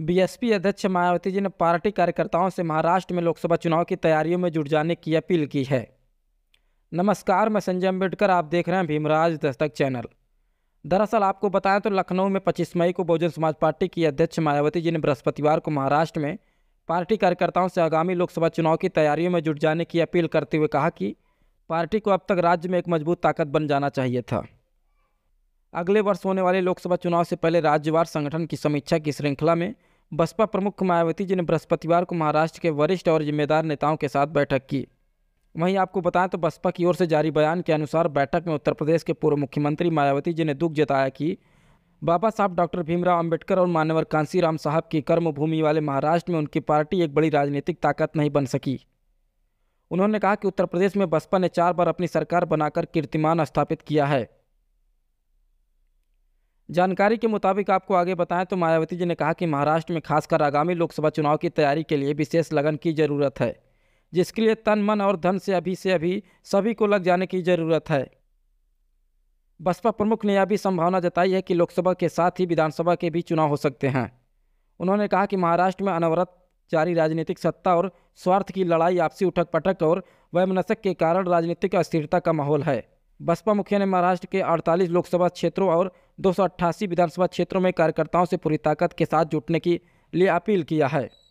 BSP अध्यक्ष मायावती जी ने party कार्यकर्ताओं से महाराष्ट्र में लोकसभा चुनाव की तैयारियों में जुट जाने की अपील की है नमस्कार मैं संजय अम्बेडकर आप देख रहे हैं भीमराज दस्तक चैनल दरअसल आपको बताएं तो लखनऊ में 25 मई को बहुजन समाज पार्टी की अध्यक्ष मायावती जी ने बृहस्पतिवार को महाराष्ट्र में पार्टी कार्यकर्ताओं से आगामी लोकसभा चुनाव की तैयारियों में जुट जाने की अपील करते हुए कहा कि पार्टी को अब तक राज्य में एक मजबूत ताकत बन जाना चाहिए था अगले वर्ष होने वाले लोकसभा चुनाव से पहले राज्यवार संगठन की समीक्षा की श्रृंखला में बसपा प्रमुख मायावती जी ने बृहस्पतिवार को महाराष्ट्र के वरिष्ठ और जिम्मेदार नेताओं के साथ बैठक की वहीं आपको बताएं तो बसपा की ओर से जारी बयान के अनुसार बैठक में उत्तर प्रदेश के पूर्व मुख्यमंत्री मायावती जी ने दुख जताया कि बाबा साहब डॉक्टर भीमराव अंबेडकर और मान्यवर कांसीराम साहब की कर्मभूमि वाले महाराष्ट्र में उनकी पार्टी एक बड़ी राजनीतिक ताकत नहीं बन सकी उन्होंने कहा कि उत्तर प्रदेश में बसपा ने चार बार अपनी सरकार बनाकर कीर्तिमान स्थापित किया है जानकारी के मुताबिक आपको आगे बताएं तो मायावती जी ने कहा कि महाराष्ट्र में खासकर आगामी लोकसभा चुनाव की तैयारी के लिए विशेष लगन की जरूरत है जिसके लिए तन मन और धन से अभी से अभी सभी को लग जाने की जरूरत है बसपा प्रमुख ने यह भी संभावना जताई है कि लोकसभा के साथ ही विधानसभा के भी चुनाव हो सकते हैं उन्होंने कहा कि महाराष्ट्र में अनवरत जारी राजनीतिक सत्ता और स्वार्थ की लड़ाई आपसी उठक पटक और वैमनसक के कारण राजनीतिक अस्थिरता का माहौल है बसपा मुखिया ने महाराष्ट्र के 48 लोकसभा क्षेत्रों और दो विधानसभा क्षेत्रों में कार्यकर्ताओं से पूरी ताकत के साथ जुटने के लिए अपील किया है